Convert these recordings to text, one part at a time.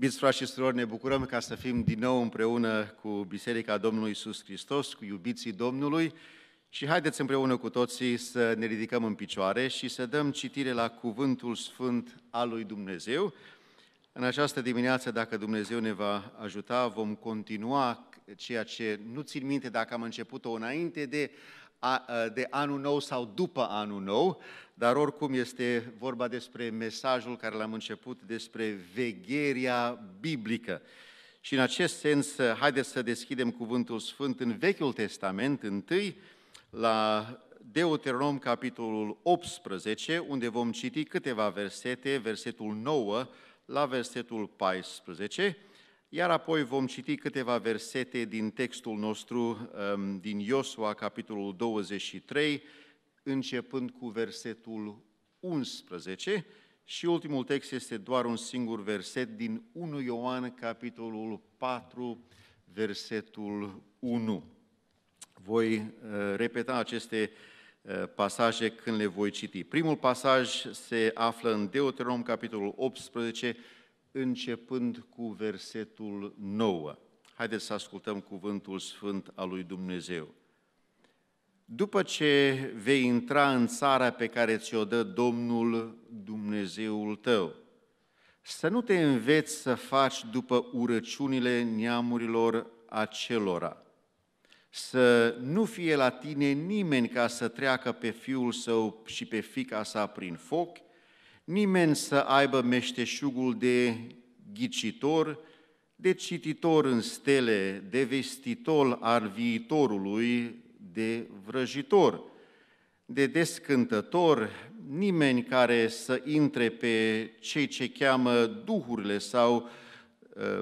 Iubiți frați și surori, ne bucurăm ca să fim din nou împreună cu Biserica Domnului Iisus Hristos, cu iubiții Domnului și haideți împreună cu toții să ne ridicăm în picioare și să dăm citire la Cuvântul Sfânt al lui Dumnezeu. În această dimineață, dacă Dumnezeu ne va ajuta, vom continua ceea ce nu țin minte dacă am început-o înainte de de anul nou sau după anul nou, dar oricum este vorba despre mesajul care l-am început, despre vegheria biblică. Și în acest sens, haideți să deschidem Cuvântul Sfânt în Vechiul Testament, întâi la Deuteronom, capitolul 18, unde vom citi câteva versete, versetul 9 la versetul 14, iar apoi vom citi câteva versete din textul nostru um, din Iosua, capitolul 23, începând cu versetul 11 și ultimul text este doar un singur verset din 1 Ioan, capitolul 4, versetul 1. Voi uh, repeta aceste uh, pasaje când le voi citi. Primul pasaj se află în Deuteronom, capitolul 18, începând cu versetul 9. Haideți să ascultăm cuvântul sfânt al lui Dumnezeu. După ce vei intra în țara pe care ți-o dă Domnul Dumnezeul tău, să nu te înveți să faci după urăciunile neamurilor acelora, să nu fie la tine nimeni ca să treacă pe fiul său și pe fica sa prin foc, nimeni să aibă meșteșugul de ghicitor, de cititor în stele, de vestitor al viitorului, de vrăjitor, de descântător, nimeni care să intre pe cei ce cheamă duhurile sau,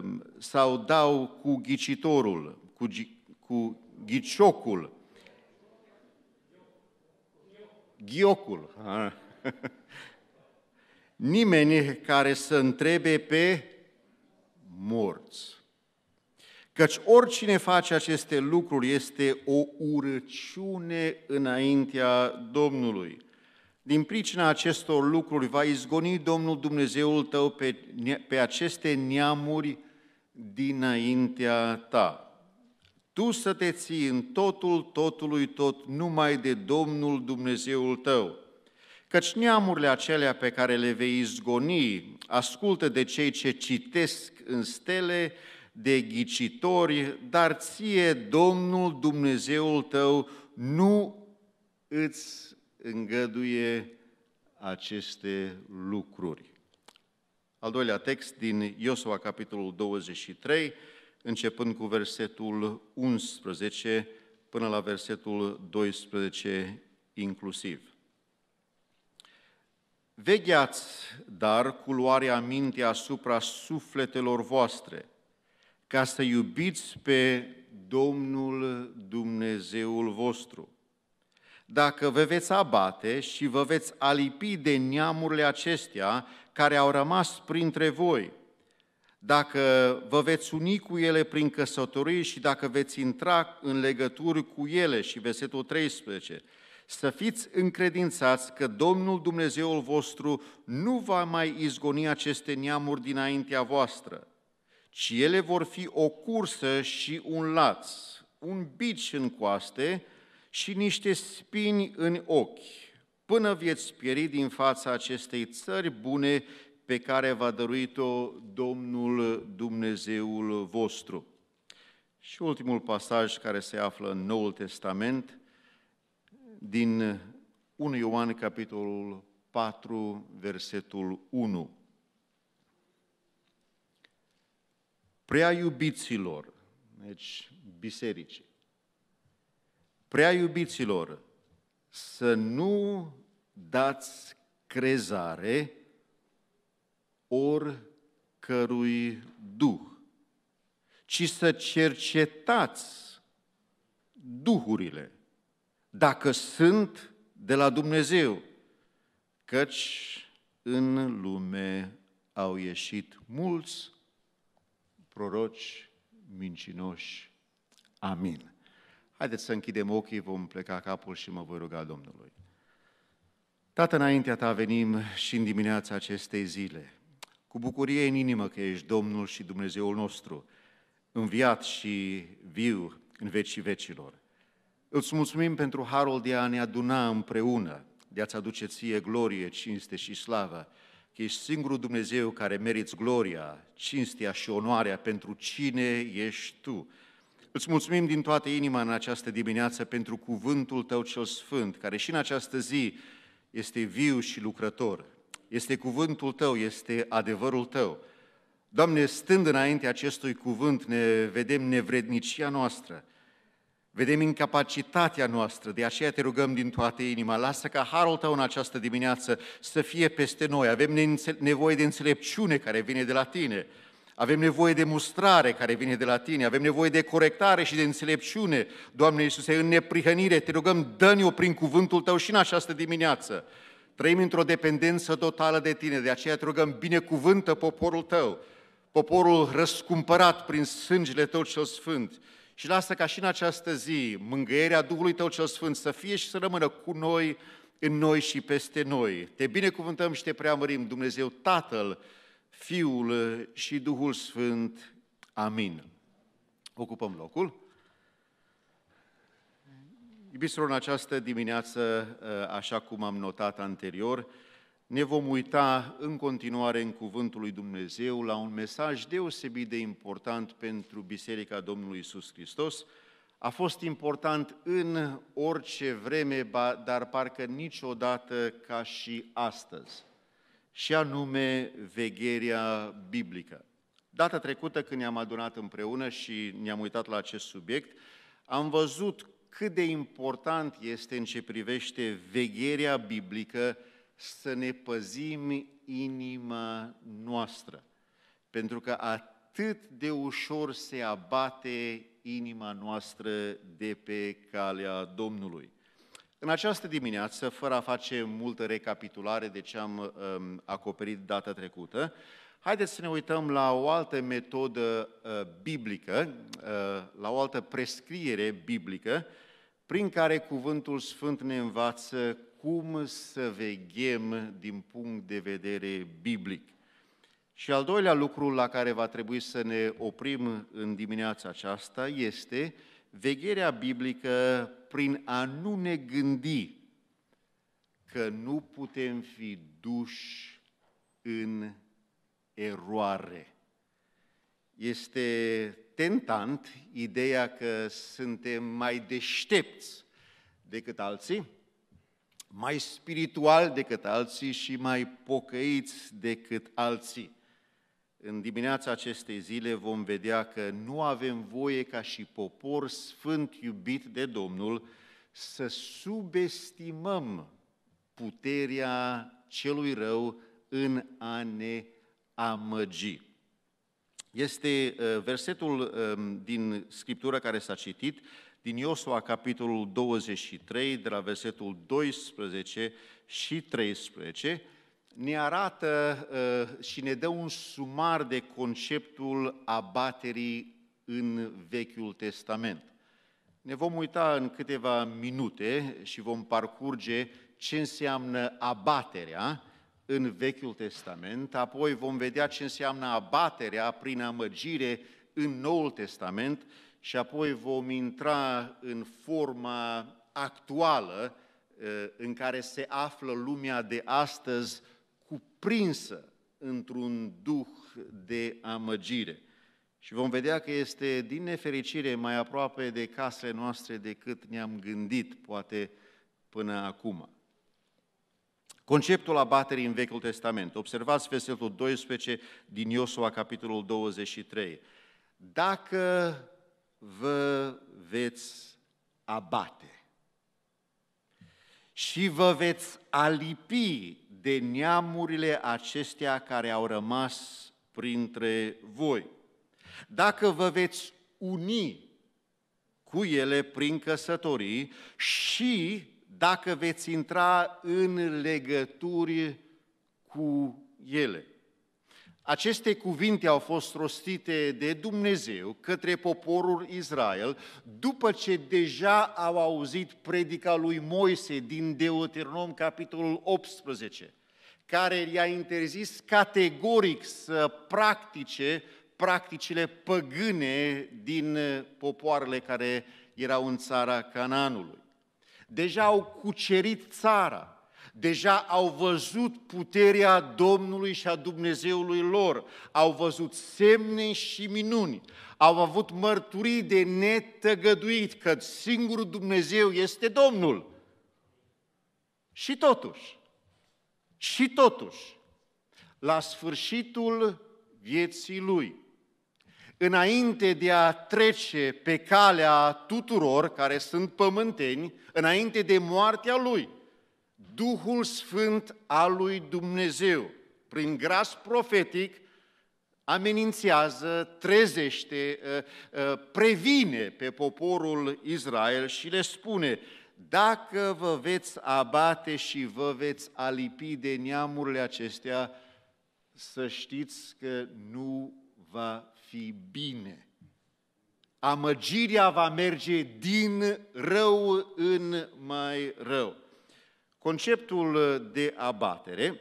um, sau dau cu ghicitorul, cu, cu ghiciocul, ghiocul. Ah. nimeni care să întrebe pe morți. Căci oricine face aceste lucruri este o urăciune înaintea Domnului. Din pricina acestor lucruri va izgoni Domnul Dumnezeul tău pe, pe aceste neamuri dinaintea ta. Tu să te ții în totul, totului tot, numai de Domnul Dumnezeul tău căci neamurile acelea pe care le vei izgoni, ascultă de cei ce citesc în stele, de ghicitori, dar ție, Domnul Dumnezeul tău, nu îți îngăduie aceste lucruri. Al doilea text din Iosua, capitolul 23, începând cu versetul 11 până la versetul 12 inclusiv. Vegheați, dar, cu luarea minte asupra sufletelor voastre, ca să iubiți pe Domnul Dumnezeul vostru. Dacă vă veți abate și vă veți alipi de neamurile acestea care au rămas printre voi, dacă vă veți uni cu ele prin căsătorie și dacă veți intra în legături cu ele, și versetul 13, să fiți încredințați că Domnul Dumnezeul vostru nu va mai izgoni aceste neamuri dinaintea voastră, ci ele vor fi o cursă și un laț, un bici în coaste și niște spini în ochi, până vieți pieri din fața acestei țări bune pe care va dăruit-o Domnul Dumnezeul vostru. Și ultimul pasaj care se află în Noul Testament – din 1 uh, Ioan, capitolul 4, versetul 1. Prea iubiților, deci bisericii, prea iubiților, să nu dați crezare oricărui duh, ci să cercetați duhurile dacă sunt de la Dumnezeu, căci în lume au ieșit mulți proroci mincinoși. Amin. Haideți să închidem ochii, vom pleca capul și mă voi ruga Domnului. Tată, înaintea Ta venim și în dimineața acestei zile, cu bucurie în inimă că ești Domnul și Dumnezeul nostru, înviat și viu în vecii vecilor. Îți mulțumim pentru harul de a ne aduna împreună, de a-ți aduce ție glorie, cinste și slavă, că ești singurul Dumnezeu care meriți gloria, cinstea și onoarea pentru cine ești Tu. Îți mulțumim din toată inima în această dimineață pentru cuvântul Tău cel Sfânt, care și în această zi este viu și lucrător. Este cuvântul Tău, este adevărul Tău. Doamne, stând înainte acestui cuvânt, ne vedem nevrednicia noastră – Vedem incapacitatea noastră, de aceea te rugăm din toată inima, lasă ca harul tău în această dimineață să fie peste noi. Avem nevoie de înțelepciune care vine de la tine, avem nevoie de mustrare care vine de la tine, avem nevoie de corectare și de înțelepciune, Doamne Iisuse, în neprihănire, te rugăm, dă-ne-o prin cuvântul tău și în această dimineață. Trăim într-o dependență totală de tine, de aceea te rugăm, binecuvântă poporul tău, poporul răscumpărat prin sângele tău cel sfânt, și lasă ca și în această zi mângâierea Duhului Tău cel Sfânt să fie și să rămână cu noi, în noi și peste noi. Te binecuvântăm și te preamărim, Dumnezeu Tatăl, Fiul și Duhul Sfânt. Amin. Ocupăm locul. Iubiților, în această dimineață, așa cum am notat anterior, ne vom uita în continuare în Cuvântul lui Dumnezeu la un mesaj deosebit de important pentru Biserica Domnului Isus Hristos. A fost important în orice vreme, dar parcă niciodată ca și astăzi, și anume vegheria biblică. Data trecută când ne-am adunat împreună și ne-am uitat la acest subiect, am văzut cât de important este în ce privește vegheria biblică să ne păzim inima noastră, pentru că atât de ușor se abate inima noastră de pe calea Domnului. În această dimineață, fără a face multă recapitulare de ce am um, acoperit data trecută, haideți să ne uităm la o altă metodă uh, biblică, uh, la o altă prescriere biblică, prin care Cuvântul Sfânt ne învață cum să veghem din punct de vedere biblic. Și al doilea lucru la care va trebui să ne oprim în dimineața aceasta este vegherea biblică prin a nu ne gândi că nu putem fi duși în eroare. Este tentant ideea că suntem mai deștepți decât alții, mai spiritual decât alții și mai pocăiți decât alții. În dimineața acestei zile vom vedea că nu avem voie ca și popor sfânt iubit de Domnul să subestimăm puterea celui rău în a ne amăgi. Este uh, versetul um, din Scriptură care s-a citit din Iosua, capitolul 23, de la versetul 12 și 13, ne arată uh, și ne dă un sumar de conceptul abaterii în Vechiul Testament. Ne vom uita în câteva minute și vom parcurge ce înseamnă abaterea în Vechiul Testament, apoi vom vedea ce înseamnă abaterea prin amăgire în Noul Testament și apoi vom intra în forma actuală eh, în care se află lumea de astăzi cuprinsă într-un duh de amăgire. Și vom vedea că este, din nefericire, mai aproape de casele noastre decât ne-am gândit, poate, până acum. Conceptul abaterii în Vechiul Testament. Observați versetul 12 din Iosua, capitolul 23. Dacă vă veți abate și vă veți alipi de neamurile acestea care au rămas printre voi. Dacă vă veți uni cu ele prin căsătorii și dacă veți intra în legături cu ele. Aceste cuvinte au fost rostite de Dumnezeu către poporul Israel după ce deja au auzit predica lui Moise din Deuteronom, capitolul 18, care i-a interzis categoric să practice practicile păgâne din popoarele care erau în țara Cananului. Deja au cucerit țara, Deja au văzut puterea Domnului și a Dumnezeului lor, au văzut semne și minuni, au avut mărturii de netăgăduit că singurul Dumnezeu este Domnul. Și totuși, și totuși, la sfârșitul vieții lui, înainte de a trece pe calea tuturor care sunt pământeni, înainte de moartea lui, Duhul Sfânt al lui Dumnezeu, prin gras profetic, amenințează, trezește, ă, ă, previne pe poporul Israel și le spune, dacă vă veți abate și vă veți alipi de neamurile acestea, să știți că nu va fi bine. Amăgirea va merge din rău în mai rău. Conceptul de abatere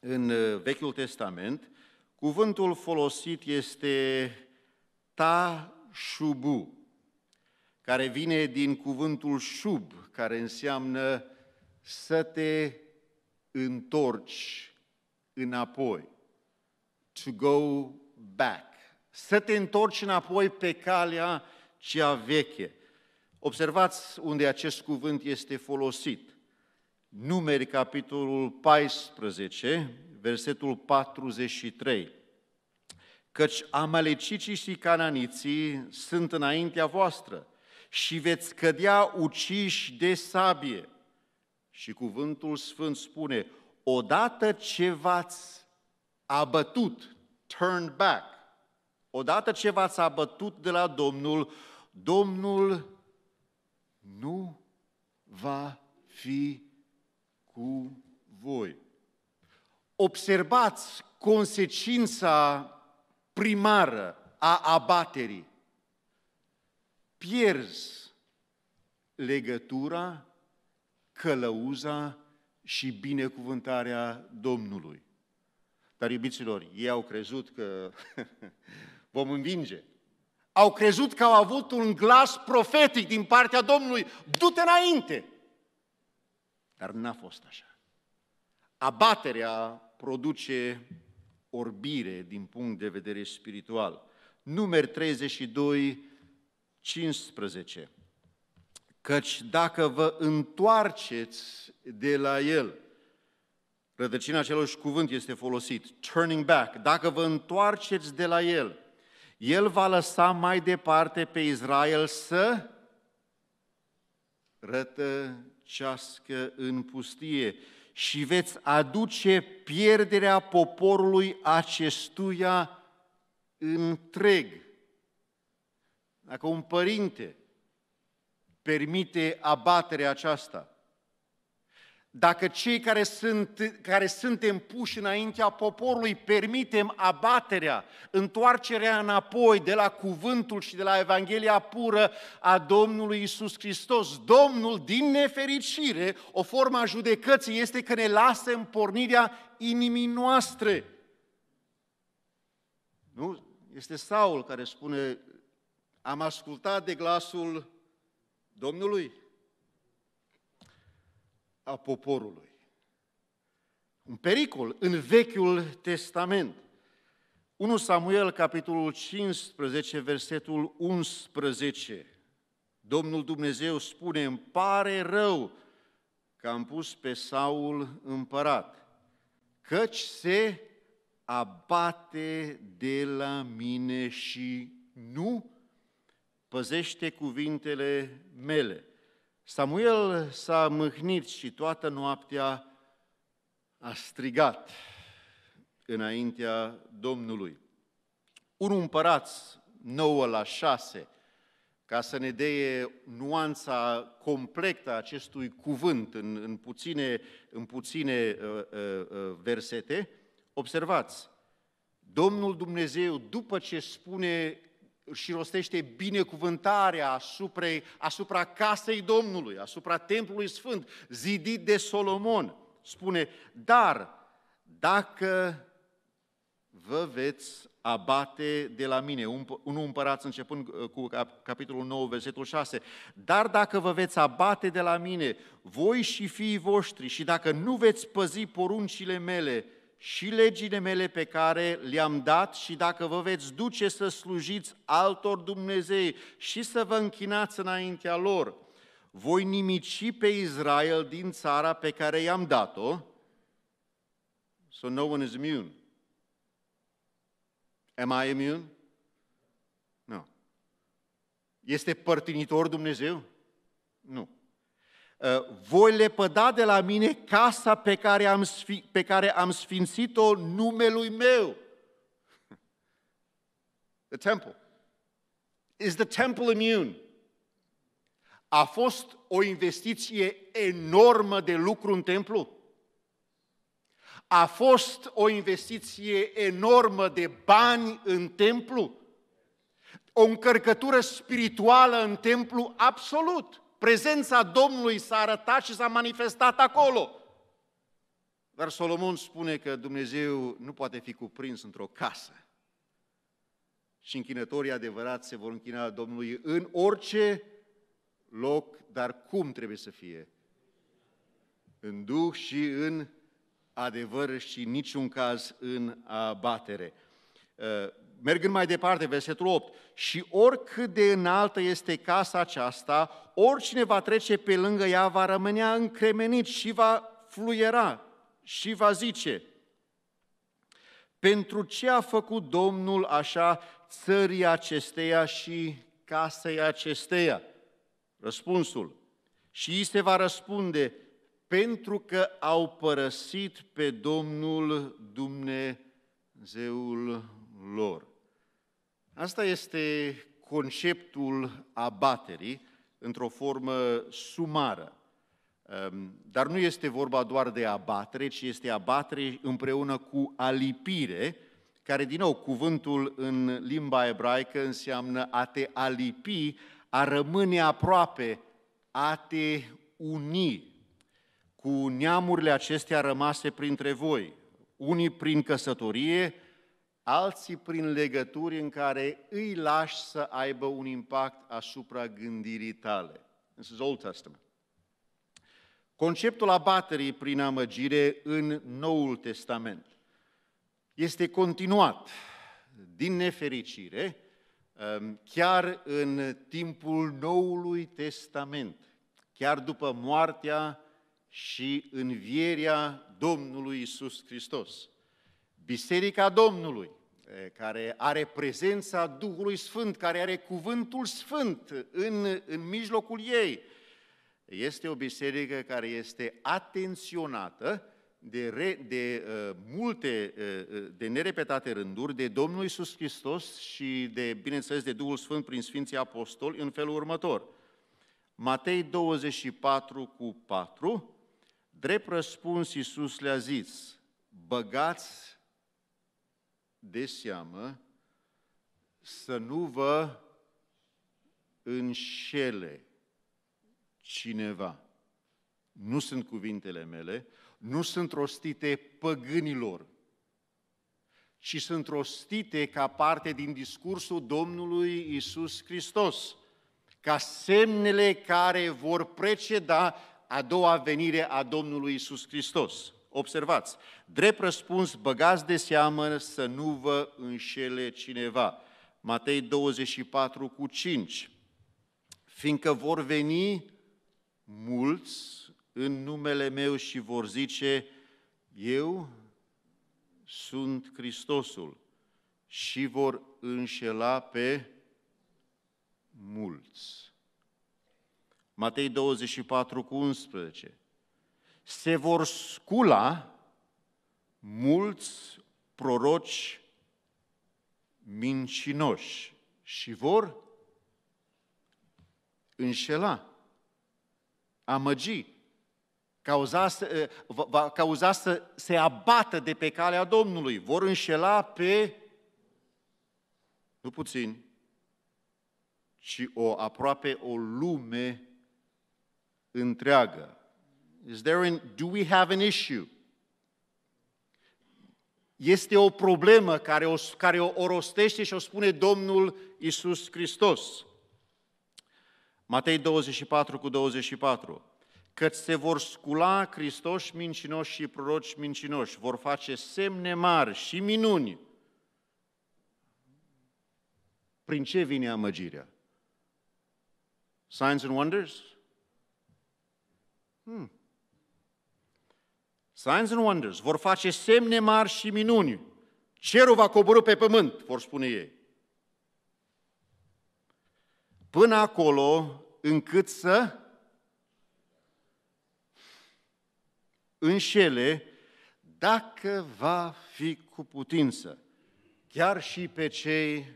în uh, Vechiul Testament, cuvântul folosit este ta shubu care vine din cuvântul shub, care înseamnă să te întorci înapoi, to go back, să te întorci înapoi pe calea cea veche. Observați unde acest cuvânt este folosit. Numeri, capitolul 14, versetul 43. Căci amalecicii și cananiții sunt înaintea voastră și veți cădea uciși de sabie. Și cuvântul sfânt spune, odată ce v-ați abătut, turn back, odată ce v-ați abătut de la Domnul, Domnul nu va fi cu voi. Observați consecința primară a abaterii. Pierzi legătura, călăuza și binecuvântarea Domnului. Dar, iubiților, ei au crezut că vom învinge. Au crezut că au avut un glas profetic din partea Domnului. Du-te înainte! Dar n-a fost așa. Abaterea produce orbire din punct de vedere spiritual. Numeri 32, 15. Căci dacă vă întoarceți de la el, rădăcina acelui cuvânt este folosit, turning back, dacă vă întoarceți de la el, el va lăsa mai departe pe Israel să rătă rătăcească în pustie și veți aduce pierderea poporului acestuia întreg. Dacă un părinte permite abaterea aceasta, dacă cei care, sunt, care suntem puși înaintea poporului permitem abaterea, întoarcerea înapoi de la cuvântul și de la Evanghelia pură a Domnului Isus Hristos. Domnul, din nefericire, o formă a judecății este că ne lasă în pornirea inimii noastre. Nu? Este Saul care spune, am ascultat de glasul Domnului a poporului. Un pericol în Vechiul Testament. 1 Samuel, capitolul 15, versetul 11. Domnul Dumnezeu spune, îmi pare rău că am pus pe Saul împărat, căci se abate de la mine și nu păzește cuvintele mele. Samuel s-a mâhnit și toată noaptea a strigat înaintea Domnului. Un împărat 9 la 6, ca să ne deie nuanța completă a acestui cuvânt în, în puține, în puține uh, uh, uh versete, observați, Domnul Dumnezeu, după ce spune și rostește binecuvântarea asupra, asupra casei Domnului, asupra templului sfânt, zidit de Solomon. Spune, dar dacă vă veți abate de la mine. un împărat începând uh, cu capitolul 9, versetul 6. Dar dacă vă veți abate de la mine, voi și fiii voștri, și dacă nu veți păzi poruncile mele, și legile mele pe care le-am dat și dacă vă veți duce să slujiți altor Dumnezei și să vă închinați înaintea lor, voi nimici pe Israel din țara pe care i-am dat-o, so no one is immune. Am I immune? Nu. No. Este părtinitor Dumnezeu? Nu. Ă, voi lepăda de la mine casa pe care am, sfi- pe care am sfințit-o numelui meu. The temple. Is the temple immune? A fost o investiție enormă de lucru în templu? A fost o investiție enormă de bani în templu? O încărcătură spirituală în templu? Absolut prezența Domnului s-a arătat și s-a manifestat acolo. Dar Solomon spune că Dumnezeu nu poate fi cuprins într-o casă. Și închinătorii adevărați se vor închina Domnului în orice loc, dar cum trebuie să fie? În duh și în adevăr și niciun caz în abatere. Uh, Mergând mai departe, versetul 8. Și oricât de înaltă este casa aceasta, oricine va trece pe lângă ea va rămâne încremenit și va fluiera și va zice, pentru ce a făcut Domnul așa țării acesteia și casei acesteia? Răspunsul. Și îi se va răspunde, pentru că au părăsit pe Domnul Dumnezeul lor. Asta este conceptul abaterii într-o formă sumară. Ehm, dar nu este vorba doar de abatere, ci este abatere împreună cu alipire, care, din nou, cuvântul în limba ebraică înseamnă a te alipi, a rămâne aproape, a te uni cu neamurile acestea rămase printre voi, unii prin căsătorie, alții prin legături în care îi lași să aibă un impact asupra gândirii tale. This is Old Testament. Conceptul abaterii prin amăgire în Noul Testament este continuat, din nefericire, um, chiar în timpul Noului Testament, chiar după moartea și învierea Domnului Isus Hristos. Biserica Domnului, care are prezența Duhului Sfânt, care are cuvântul Sfânt în, în mijlocul ei, este o biserică care este atenționată de, re, de uh, multe, uh, de nerepetate rânduri, de Domnul Iisus Hristos și de, bineînțeles, de Duhul Sfânt prin Sfinții Apostoli în felul următor. Matei 24 cu 4, drept răspuns Iisus le-a zis, băgați de seamă să nu vă înșele cineva. Nu sunt cuvintele mele, nu sunt rostite păgânilor, ci sunt rostite ca parte din discursul Domnului Isus Hristos, ca semnele care vor preceda a doua venire a Domnului Isus Hristos. Observați, drept răspuns, băgați de seamă să nu vă înșele cineva. Matei 24 cu 5. Fiindcă vor veni mulți în numele meu și vor zice, eu sunt Hristosul și vor înșela pe mulți. Matei 24 cu 11 se vor scula mulți proroci mincinoși și vor înșela, amăgi, cauza, eh, va cauza să se abată de pe calea Domnului. Vor înșela pe, nu puțin, ci o aproape o lume întreagă. Is there an, do we have an issue? Este o problemă care o, care o, rostește și o spune Domnul Isus Hristos. Matei 24 cu 24. Căci se vor scula Hristos mincinoși și proroci mincinoși, vor face semne mari și minuni. Prin ce vine amăgirea? Signs and wonders? Hmm. Signs and wonders, vor face semne mari și minuni. Cerul va coborâ pe pământ, vor spune ei. Până acolo încât să înșele dacă va fi cu putință, chiar și pe cei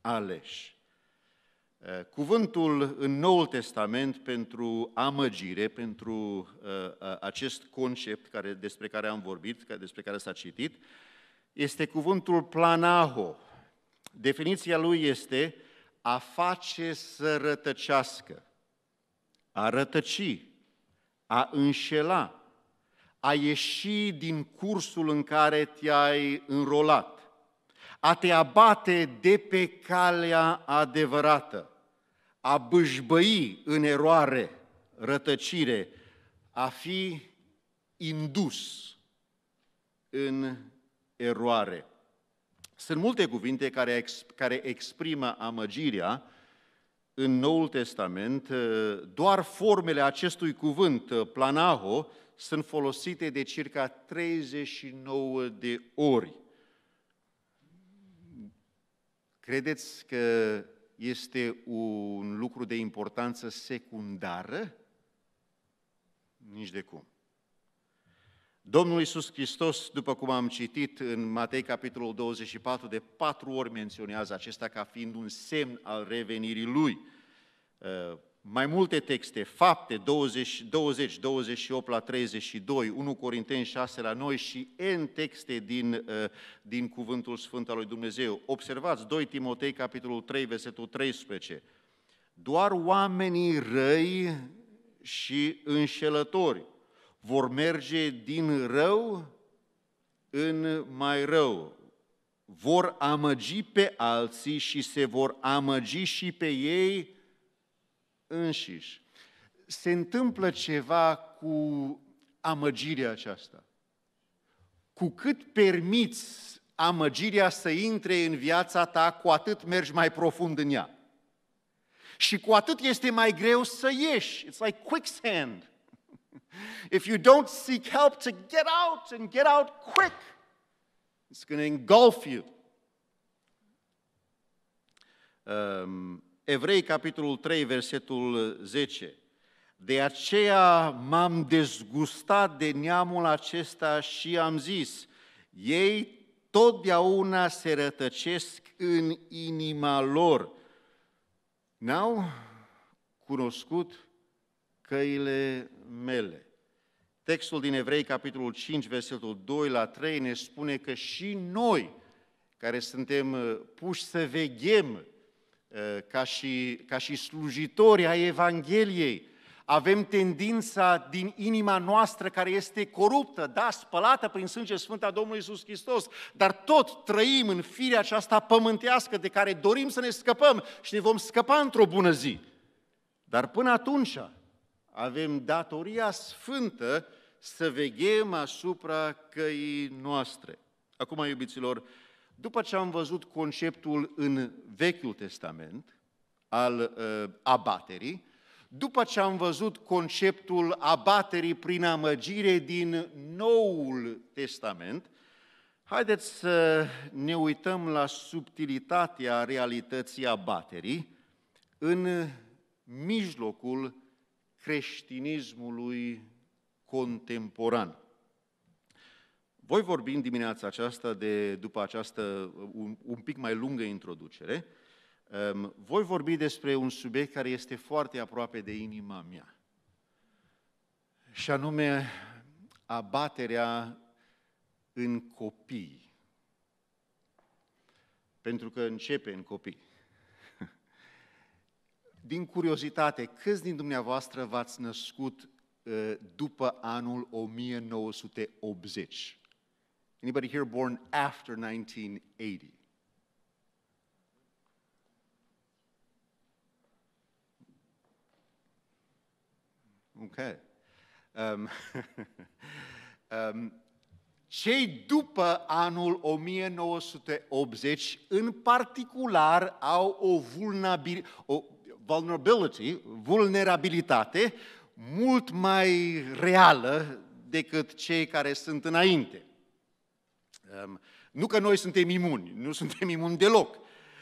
aleși. Eh, cuvântul în Noul Testament pentru amăgire, pentru eh, acest concept care, despre care am vorbit, despre care s-a citit, este cuvântul planaho. Definiția lui este a face să rătăcească, a rătăci, a înșela, a ieși din cursul în care te-ai înrolat, a te abate de pe calea adevărată a bâșbăi în eroare, rătăcire, a fi indus în eroare. Sunt multe cuvinte care, exp- care exprimă amăgirea în Noul Testament, doar formele acestui cuvânt, planaho, sunt folosite de circa 39 de ori. Credeți că este un lucru de importanță secundară? Nici de cum. Domnul Iisus Hristos, după cum am citit în Matei capitolul 24, de patru ori menționează acesta ca fiind un semn al revenirii Lui ă, mai multe texte, fapte 20, 20 28 la 32, 1 Corinteni 6 la noi și N texte din, uh, din Cuvântul Sfânt al lui Dumnezeu. Observați 2 Timotei, capitolul 3, versetul 13. Doar oamenii răi și înșelători vor merge din rău în mai rău. Vor amăgi pe alții și se vor amăgi și pe ei înșiși. Se întâmplă ceva cu amăgirea aceasta. Cu cât permiți amăgirea să intre în viața ta, cu atât mergi mai profund în ea. Și cu atât este mai greu să ieși. It's like quicksand. If you don't seek help to get out and get out quick, it's going to engulf you. Um, Evrei, capitolul 3, versetul 10. De aceea m-am dezgustat de neamul acesta și am zis, ei totdeauna se rătăcesc în inima lor. N-au cunoscut căile mele. Textul din Evrei, capitolul 5, versetul 2 la 3, ne spune că și noi, care suntem uh, puși să veghem ca și, ca și slujitori ai Evangheliei, avem tendința din inima noastră care este coruptă, da, spălată prin sânge sfânt a Domnului Iisus Hristos, dar tot trăim în firea aceasta pământească de care dorim să ne scăpăm și ne vom scăpa într-o bună zi. Dar până atunci avem datoria sfântă să veghem asupra căii noastre. Acum, iubiților, după ce am văzut conceptul în Vechiul Testament al uh, abaterii, după ce am văzut conceptul abaterii prin amăgire din Noul Testament, haideți să ne uităm la subtilitatea realității abaterii în mijlocul creștinismului contemporan. Voi vorbi în dimineața aceasta, de, după această un, un pic mai lungă introducere, um, voi vorbi despre un subiect care este foarte aproape de inima mea. Și anume, abaterea în copii. Pentru că începe în copii. Din curiozitate, câți din dumneavoastră v-ați născut eh, după anul 1980? Anybody here born after 1980? Ok. Um, um, cei după anul 1980, în particular, au o, vulnerabil, o vulnerability, vulnerabilitate mult mai reală decât cei care sunt înainte. Ehm, nu că noi suntem imuni, nu suntem imuni deloc,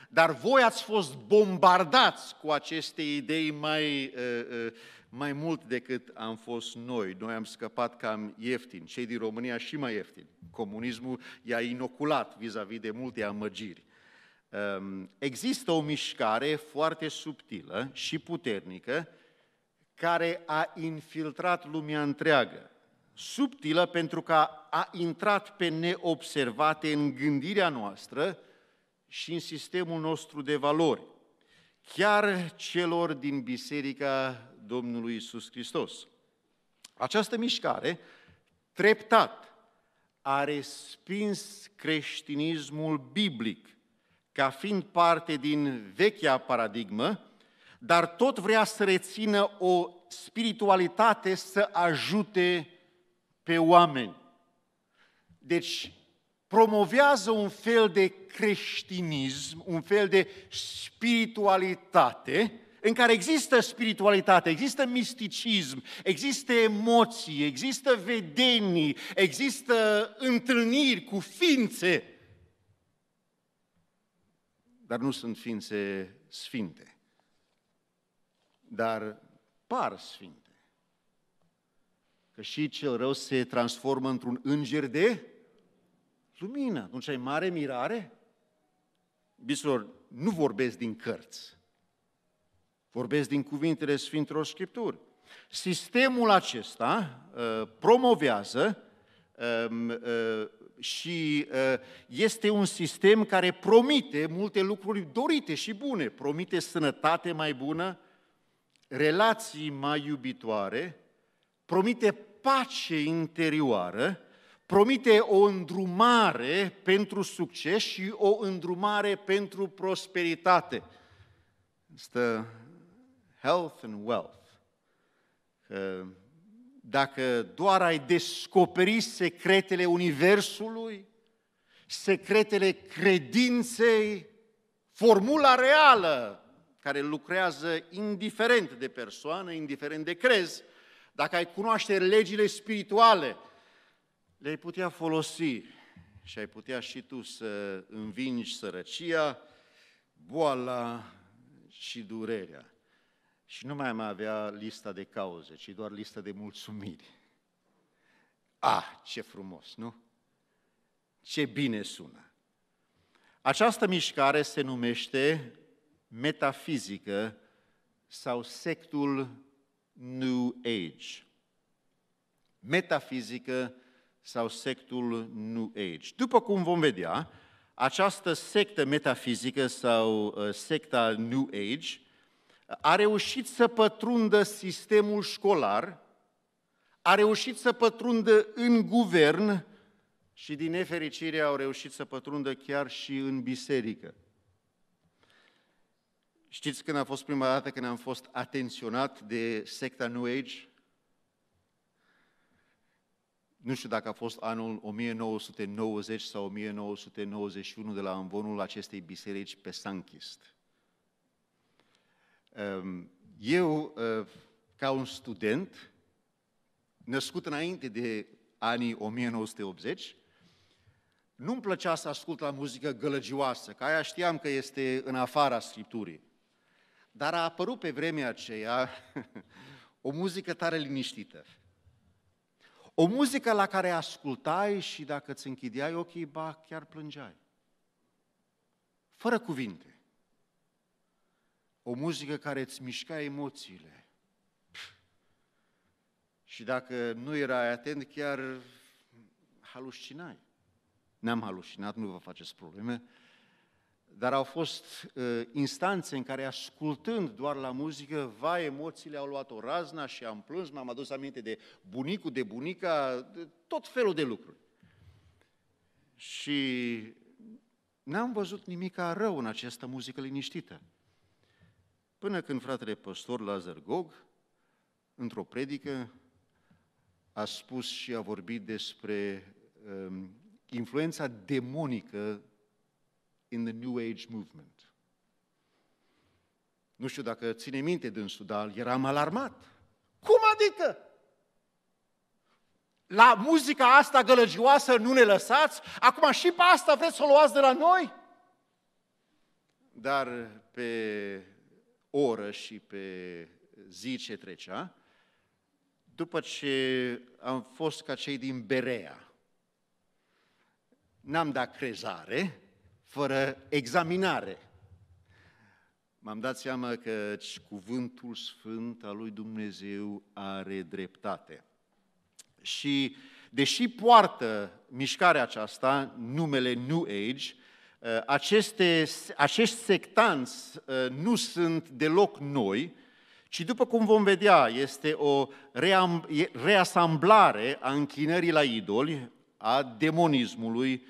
dar voi ați fost bombardați cu aceste idei mai, mai mult decât am fost noi. Noi am scăpat cam ieftin, cei din România și mai ieftin. Comunismul i-a inoculat vis-a-vis de multe amăgiri. Ehm, există o mișcare foarte subtilă și puternică care a infiltrat lumea întreagă subtilă pentru că a intrat pe neobservate în gândirea noastră și în sistemul nostru de valori, chiar celor din Biserica Domnului Isus Hristos. Această mișcare, treptat, a respins creștinismul biblic ca fiind parte din vechea paradigmă, dar tot vrea să rețină o spiritualitate să ajute pe oameni. Deci promovează un fel de creștinism, un fel de spiritualitate, în care există spiritualitate, există misticism, există emoții, există vedenii, există întâlniri cu ființe, dar nu sunt ființe sfinte, dar par sfinte. Că și cel rău se transformă într-un înger de lumină. Atunci ai mare mirare? Bisor, nu vorbesc din cărți. Vorbesc din cuvintele Sfintelor Scripturi. Sistemul acesta uh, promovează uh, uh, și uh, este un sistem care promite multe lucruri dorite și bune. Promite sănătate mai bună, relații mai iubitoare, promite pace interioară, promite o îndrumare pentru succes și o îndrumare pentru prosperitate. Stă health and wealth. Că dacă doar ai descoperi secretele Universului, secretele credinței, formula reală care lucrează indiferent de persoană, indiferent de crez, dacă ai cunoaște legile spirituale, le-ai putea folosi și ai putea și tu să învingi sărăcia, boala și durerea. Și nu mai am avea lista de cauze, ci doar lista de mulțumiri. Ah, ce frumos, nu? Ce bine sună! Această mișcare se numește metafizică sau sectul New Age, metafizică sau sectul New Age. După cum vom vedea, această sectă metafizică sau uh, secta New Age a reușit să pătrundă sistemul școlar, a reușit să pătrundă în guvern și din nefericire au reușit să pătrundă chiar și în biserică. Știți când a fost prima dată când am fost atenționat de secta New Age? Nu știu dacă a fost anul 1990 sau 1991 de la învonul acestei biserici pe Sanchist. Ehm, eu, ehm, ca un student, născut înainte de anii 1980, nu-mi plăcea să ascult la muzică gălăgioasă, că aia știam că este în afara Scripturii. Dar a apărut pe vremea aceea o muzică tare liniștită. O muzică la care ascultai și dacă îți închideai ochii, ba, chiar plângeai. Fără cuvinte. O muzică care îți mișca emoțiile. Și dacă nu erai atent, chiar halucinai. Ne-am halucinat, nu vă faceți probleme. Dar au fost uh, instanțe în care, ascultând doar la muzică, va, emoțiile au luat o razna și am plâns, m-am adus aminte de bunicul, de bunica, de tot felul de lucruri. Și n-am văzut nimic rău în această muzică liniștită. Până când fratele păstor Lazar Gog, într-o predică, a spus și a vorbit despre uh, influența demonică in the New Age movement. Nu știu dacă ține minte dânsul, dar eram alarmat. Cum adică? La muzica asta gălăgioasă nu ne lăsați? Acum și pe asta vreți să o luați de la noi? Dar pe oră și pe zi ce trecea, după ce am fost ca cei din Berea, n-am dat crezare, fără examinare. M-am dat seama că cuvântul sfânt al lui Dumnezeu are dreptate. Și deși poartă mișcarea aceasta, numele New Age, eh, aceste, acești sectanți eh, nu sunt deloc noi, ci după cum vom vedea, este o reasamblare a închinării la idoli, a demonismului,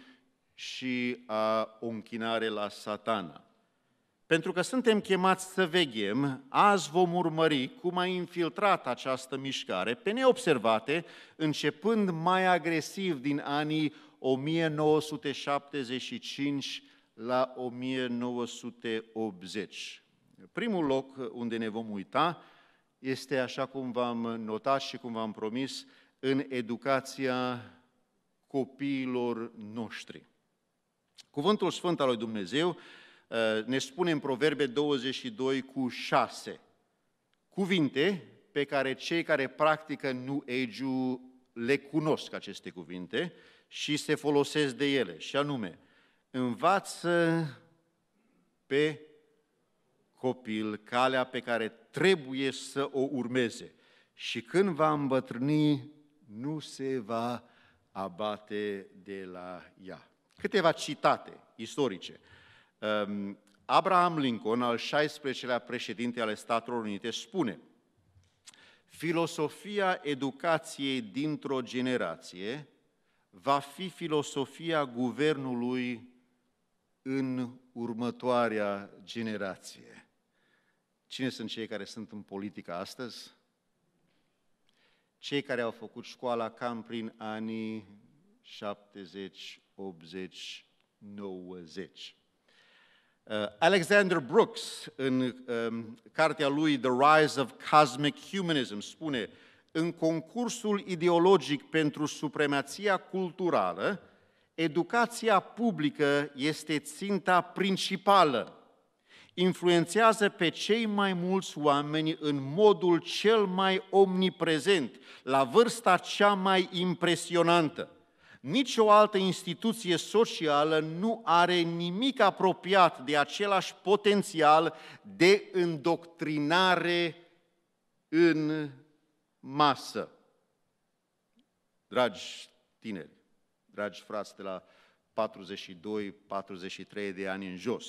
și a o închinare la satana. Pentru că suntem chemați să veghem, azi vom urmări cum a infiltrat această mișcare, pe neobservate, începând mai agresiv din anii 1975 la 1980. Primul loc unde ne vom uita este, așa cum v-am notat și cum v-am promis, în educația copiilor noștri. Cuvântul Sfânt al lui Dumnezeu uh, ne spune în Proverbe 22 cu 6 cuvinte pe care cei care practică nu age le cunosc aceste cuvinte și se folosesc de ele, și anume, învață pe copil calea pe care trebuie să o urmeze și când va îmbătrâni, nu se va abate de la ea. Câteva citate istorice. Ehm, Abraham Lincoln, al 16-lea președinte ale Statelor Unite, spune Filosofia educației dintr-o generație va fi filosofia guvernului în următoarea generație. Cine sunt cei care sunt în politică astăzi? Cei care au făcut școala cam prin anii 70, 80, 90. Uh, Alexander Brooks, în um, cartea lui The Rise of Cosmic Humanism, spune în concursul ideologic pentru supremația culturală, educația publică este ținta principală. Influențează pe cei mai mulți oameni în modul cel mai omniprezent, la vârsta cea mai impresionantă. Nici o altă instituție socială nu are nimic apropiat de același potențial de îndoctrinare în masă. Dragi tineri, dragi frați de la 42-43 de ani în jos,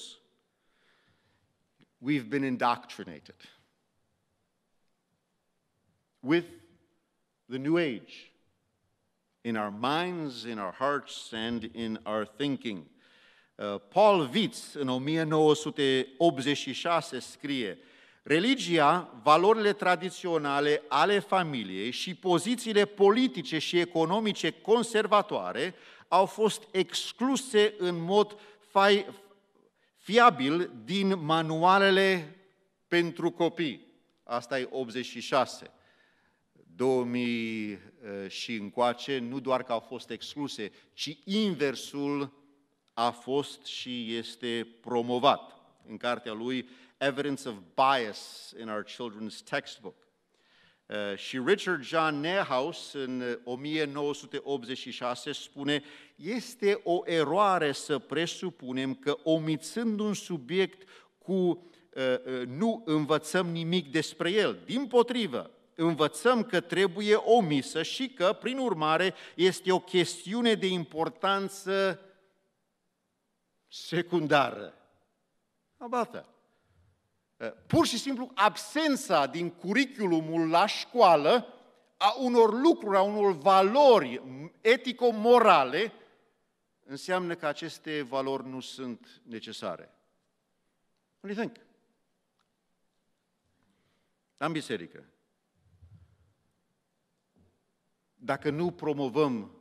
we've been indoctrinated with the New Age – in our minds, in our hearts, and in our thinking. Uh, Paul Vitz, în 1986, scrie Religia, valorile tradiționale ale familiei și pozițiile politice și economice conservatoare au fost excluse în mod fai, fiabil din manualele pentru copii. Asta e 86. 2000 uh, și încoace, nu doar că au fost excluse, ci inversul a fost și este promovat în cartea lui Evidence of Bias in Our Children's Textbook. Uh, și Richard John Nehaus în 1986 uh, spune, este o eroare să presupunem că omițând un subiect cu nu învățăm nimic despre el. Din potrivă, învățăm că trebuie omisă și că, prin urmare, este o chestiune de importanță secundară. Abată. Eh, pur și simplu absența din curiculumul la școală a unor lucruri, a unor valori etico-morale, înseamnă că aceste valori nu sunt necesare. What do you think? În biserică. dacă nu promovăm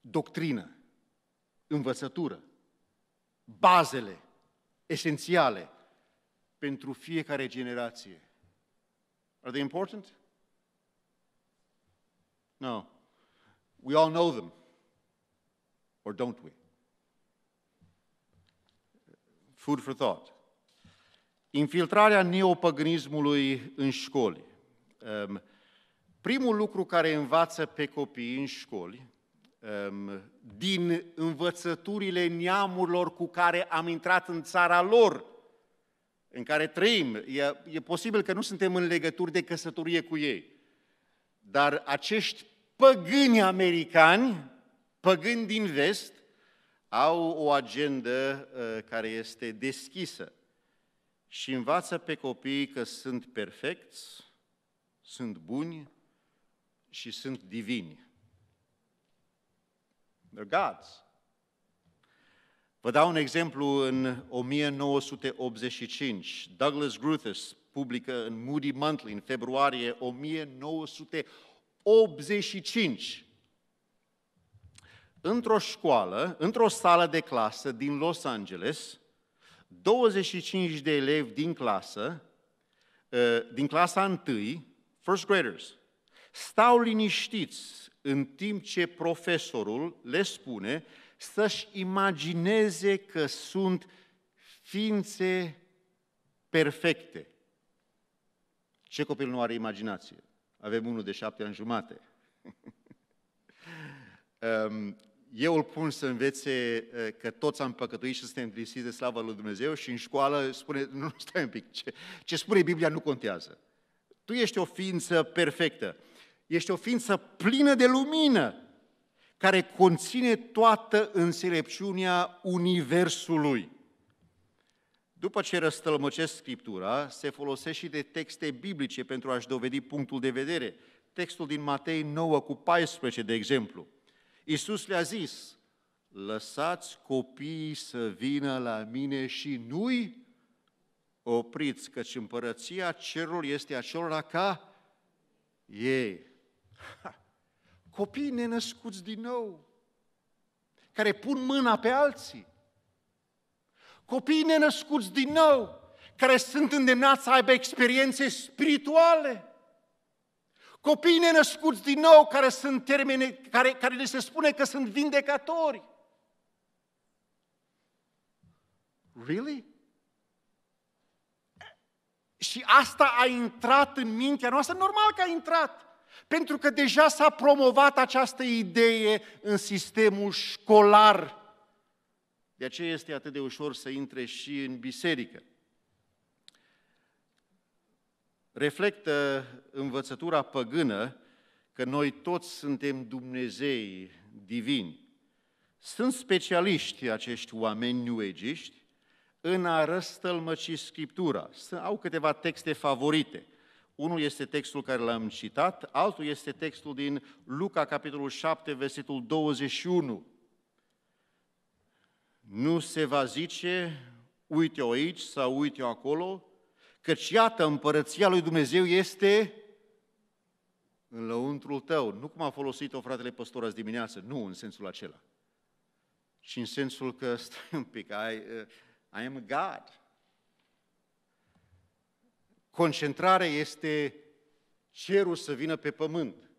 doctrină, învățătură, bazele esențiale pentru fiecare generație. Are they important? No. We all know them. Or don't we? Food for thought. Infiltrarea neopaganismului în școli. Um, Primul lucru care învață pe copii în școli, um, din învățăturile neamurilor cu care am intrat în țara lor, în care trăim, e, e posibil că nu suntem în legături de căsătorie cu ei, dar acești păgâni americani, păgâni din vest, au o agendă uh, care este deschisă și învață pe copii că sunt perfecți, sunt buni, și sunt divini. They're gods. Vă dau un exemplu în 1985. Douglas Gruthis publică în Moody Monthly în februarie 1985. Într-o școală, într-o sală de clasă din Los Angeles, 25 de elevi din clasă, uh, din clasa întâi, first graders, Stau liniștiți în timp ce profesorul le spune să-și imagineze că sunt ființe perfecte. Ce copil nu are imaginație? Avem unul de șapte ani jumate. Ehm, eu îl pun să învețe că toți am păcătuit și suntem lipsiți de slavă lui Dumnezeu și în școală spune, nu, stai un pic, ce, ce spune Biblia nu contează. Tu ești o ființă perfectă este o ființă plină de lumină, care conține toată înțelepciunea Universului. După ce răstălmăcesc Scriptura, se folosește și de texte biblice pentru a-și dovedi punctul de vedere. Textul din Matei 9 cu 14, de exemplu. Iisus le-a zis, lăsați copiii să vină la mine și nu-i opriți, căci împărăția cerului este acelora ca ei. Copii nenăscuți din nou, care pun mâna pe alții. Copii nenăscuți din nou, care sunt îndemnați să aibă experiențe spirituale. Copii nenăscuți din nou, care sunt termene, care, care le se spune că sunt vindecatori. Really? Și asta a intrat în mintea noastră? Normal că a intrat. Pentru că deja s-a promovat această idee în sistemul școlar. De aceea este atât de ușor să intre și în biserică. Reflectă învățătura păgână că noi toți suntem Dumnezei divini. Sunt specialiști acești oameni nuegiști în a răstălmăci Scriptura. Au câteva texte favorite – unul este textul care l-am citat, altul este textul din Luca, capitolul 7, versetul 21. Nu se va zice, uite-o aici sau uite-o acolo, căci iată, împărăția lui Dumnezeu este în lăuntrul tău. Nu cum a folosit-o fratele păstor azi dimineață, nu în sensul acela. Și în sensul că, stai un pic, I, uh, I am God. Concentrarea este cerul să vină pe pământ.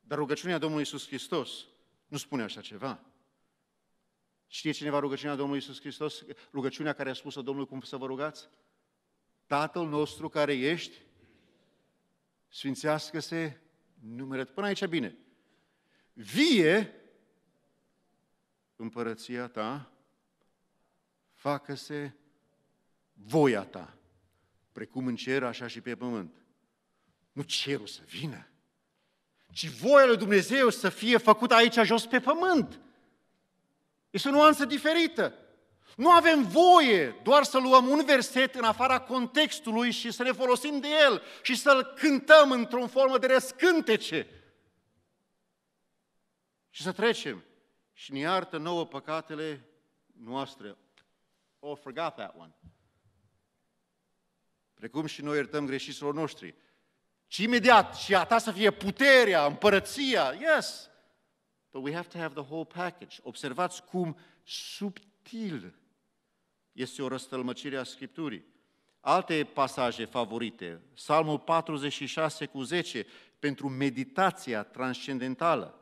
Dar rugăciunea Domnului Iisus Hristos nu spune așa ceva. Știe cineva rugăciunea Domnului Iisus Hristos? Rugăciunea care a spus-o Domnului cum să vă rugați? Tatăl nostru care ești, sfințească-se numele. Până aici bine. Vie împărăția ta, facă-se voia ta precum în cer, așa și pe pământ. Nu cerul să vină, ci voia lui Dumnezeu să fie făcută aici jos pe pământ. Este o nuanță diferită. Nu avem voie doar să luăm un verset în afara contextului și să ne folosim de el și să-l cântăm într-o formă de răscântece. Și să trecem. Și ne iartă nouă păcatele noastre. Oh, forgot that one precum și noi iertăm greșiților noștri. Și imediat și a ta să fie puterea, împărăția, yes. But we have to have the whole package. Observați cum subtil este o răstălmăcire a Scripturii. Alte pasaje favorite, Psalmul 46 cu 10, pentru meditația transcendentală.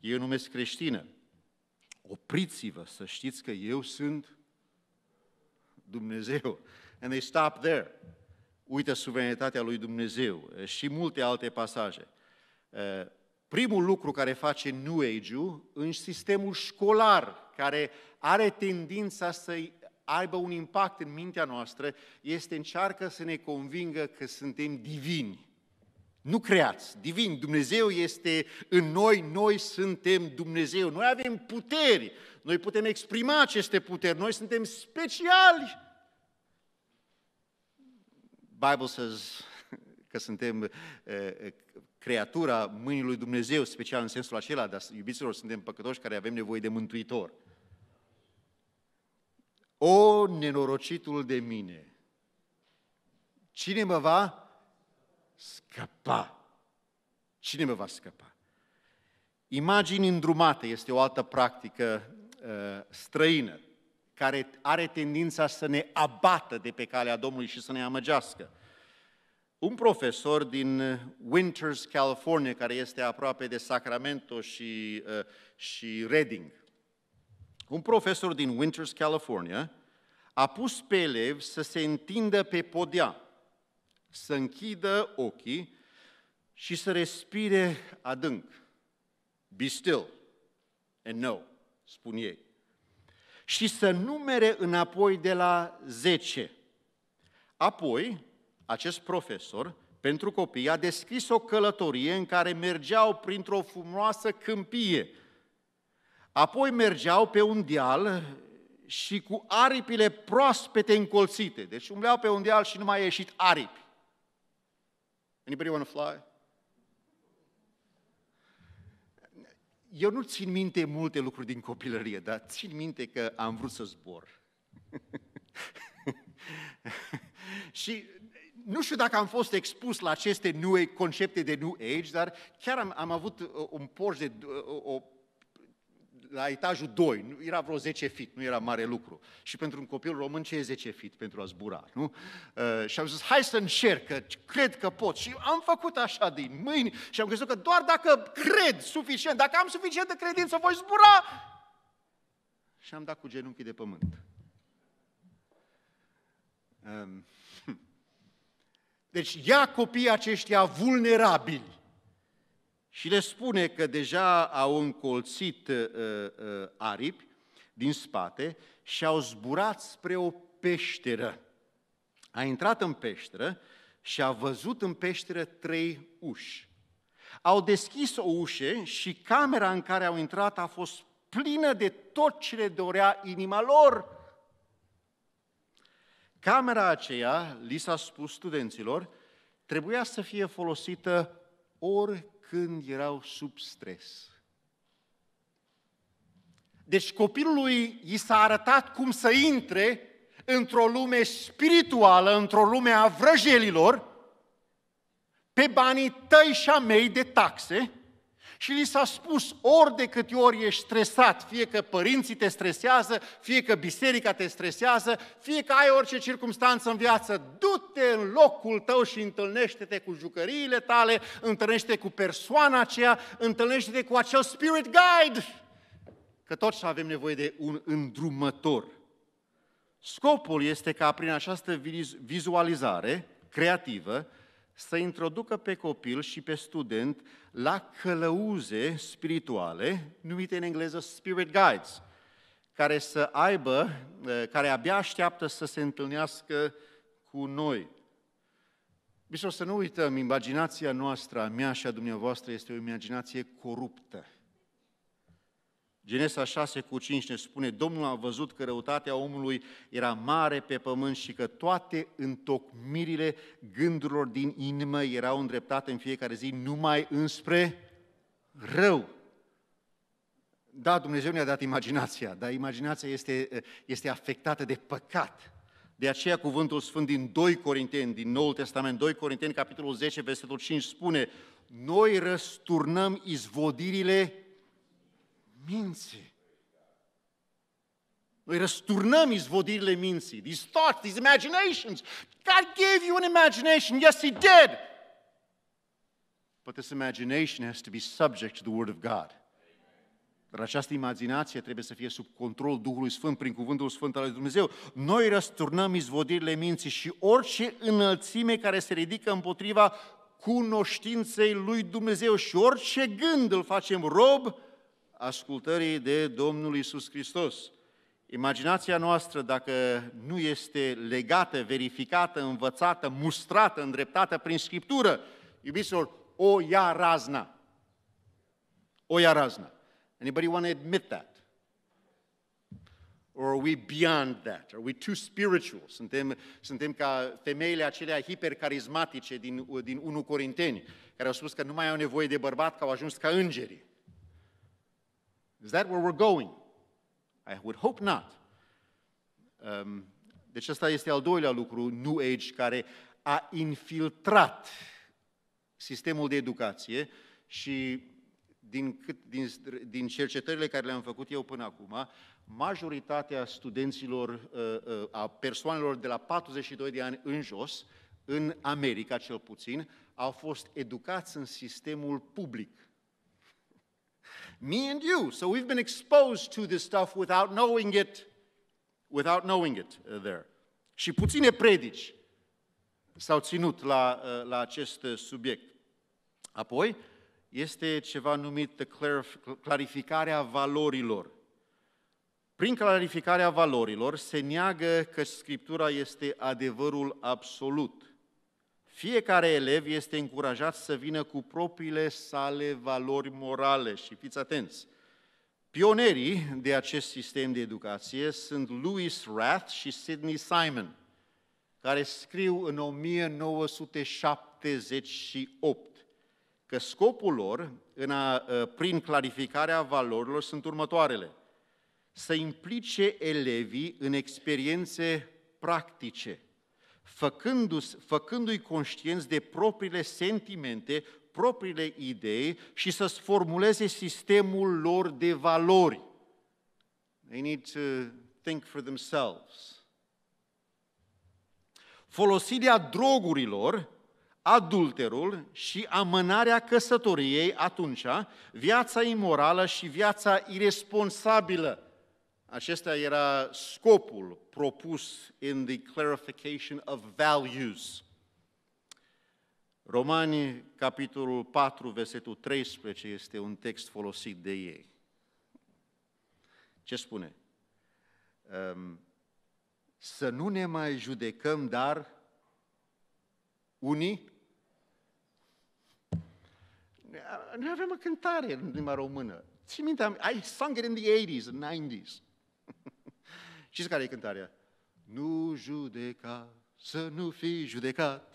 Eu numesc creștină. Opriți-vă să știți că eu sunt Dumnezeu. And they stop there uită suverenitatea lui Dumnezeu și multe alte pasaje. Primul lucru care face New Age-ul în sistemul școlar, care are tendința să aibă un impact în mintea noastră, este încearcă să ne convingă că suntem divini. Nu creați, divin, Dumnezeu este în noi, noi suntem Dumnezeu, noi avem puteri, noi putem exprima aceste puteri, noi suntem speciali Bible says că suntem uh, uh, creatura mâinii lui Dumnezeu, special în sensul acela, dar iubiților, suntem păcătoși care avem nevoie de mântuitor. O, nenorocitul de mine, cine mă va scăpa? Cine mă va scăpa? Imagini îndrumate este o altă practică uh, străină care are tendința să ne abată de pe calea Domnului și să ne amăgească. Un profesor din uh, Winters, California, care este aproape de Sacramento și, uh, și Reading, un profesor din Winters, California, a pus pe elev să se întindă pe podea, să închidă ochii și să respire adânc. Be still and know, spun ei și să numere înapoi de la 10. Apoi, acest profesor pentru copii a descris o călătorie în care mergeau printr-o frumoasă câmpie. Apoi mergeau pe un deal și cu aripile proaspete încolțite. Deci umbleau pe un deal și nu mai a ieșit aripi. Anybody want to fly? Eu nu țin minte multe lucruri din copilărie, dar țin minte că am vrut să zbor. și nu știu dacă am fost expus la aceste new concepte de new age, dar chiar am, am avut uh, un Porsche, de, uh, o, o la etajul 2, era vreo 10 fit, nu era mare lucru. Și pentru un copil român ce e 10 fit pentru a zbura, nu? Uh, și am zis, hai să încerc, că cred că pot. Și am făcut așa din mâini și am crezut că doar dacă cred suficient, dacă am suficientă credință, voi zbura. Și am dat cu genunchii de pământ. Um. Deci ia copiii aceștia vulnerabili și le spune că deja au încolțit uh, uh, aripi din spate și au zburat spre o peșteră. A intrat în peșteră și a văzut în peșteră trei uși. Au deschis o ușă și camera în care au intrat a fost plină de tot ce le dorea inima lor. Camera aceea, li s-a spus studenților, trebuia să fie folosită ori când erau sub stres. Deci copilului i s-a arătat cum să intre într-o lume spirituală, într-o lume a vrăjelilor, pe banii tăi și a mei de taxe, și li s-a spus ori de câte ori ești stresat, fie că părinții te stresează, fie că biserica te stresează, fie că ai orice circunstanță în viață, du-te în locul tău și întâlnește-te cu jucăriile tale, întâlnește-te cu persoana aceea, întâlnește-te cu acel spirit guide. Că toți avem nevoie de un îndrumător. Scopul este ca prin această vizualizare creativă să introducă pe copil și pe student la călăuze spirituale, numite în engleză spirit guides, care să aibă, eh, care abia așteaptă să se întâlnească cu noi. Bine să nu uităm, imaginația noastră, a mea și a dumneavoastră, este o imaginație coruptă. Genesa 6 cu 5 ne spune, Domnul a văzut că răutatea omului era mare pe pământ și că toate întocmirile gândurilor din inimă erau îndreptate în fiecare zi numai înspre rău. Da, Dumnezeu ne-a dat imaginația, dar imaginația este, este afectată de păcat. De aceea cuvântul sfânt din 2 Corinteni, din Noul Testament, 2 Corinteni, capitolul 10, versetul 5, spune, noi răsturnăm izvodirile minții. Noi răsturnăm izvodirile minții, these thoughts, these imaginations. God gave you an imagination. Yes, he did. But this imagination has to be subject to the Word of God. Dar această imaginație trebuie să fie sub control Duhului Sfânt prin Cuvântul Sfânt al lui Dumnezeu. Noi răsturnăm izvodirile minții și orice înălțime care se ridică împotriva cunoștinței lui Dumnezeu și orice gând îl facem rob ascultării de Domnul Isus Hristos. Imaginația noastră, dacă nu este legată, verificată, învățată, mustrată, îndreptată prin Scriptură, iubiților, o ia razna. O ia razna. Anybody want to admit that? Or are we beyond that? Are we too spiritual? Suntem, suntem ca femeile acelea hipercarismatice din, din 1 Corinteni, care au spus că nu mai au nevoie de bărbat, că au ajuns ca îngerii. Is that where we're going? I would hope not. Um, deci asta este al doilea lucru, New Age, care a infiltrat sistemul de educație și din, cât, din, din cercetările care le-am făcut eu până acum, majoritatea studenților, uh, uh, a persoanelor de la 42 de ani în jos, în America cel puțin, au fost educați în sistemul public Me and you. So we've been exposed to this stuff without knowing it, without knowing it uh, there. Și puține predici s-au ținut la, uh, la acest uh, subiect. Apoi, este ceva numit clarificarea valorilor. Prin clarificarea valorilor se neagă că Scriptura este adevărul absolut fiecare elev este încurajat să vină cu propriile sale valori morale și fiți atenți. Pionerii de acest sistem de educație sunt Louis Rath și Sidney Simon, care scriu în 1978 că scopul lor în a, ă, prin clarificarea valorilor sunt următoarele. Să implice elevii în experiențe practice – făcându-i făcându conștienți de propriile sentimente, propriile idei și să-ți formuleze sistemul lor de valori. They need to think for themselves. Folosirea drogurilor, adulterul și amânarea căsătoriei atunci, viața imorală și viața irresponsabilă acesta era scopul propus in the clarification of values. Romani, capitolul 4, versetul 13, este un text folosit de ei. Ce spune? Um, să nu ne mai judecăm, dar unii. Noi avem o cântare în limba română. Ții minte, I sung it in the 80s and 90s. Știți care e cântarea? Nu judeca, să nu fii judecat,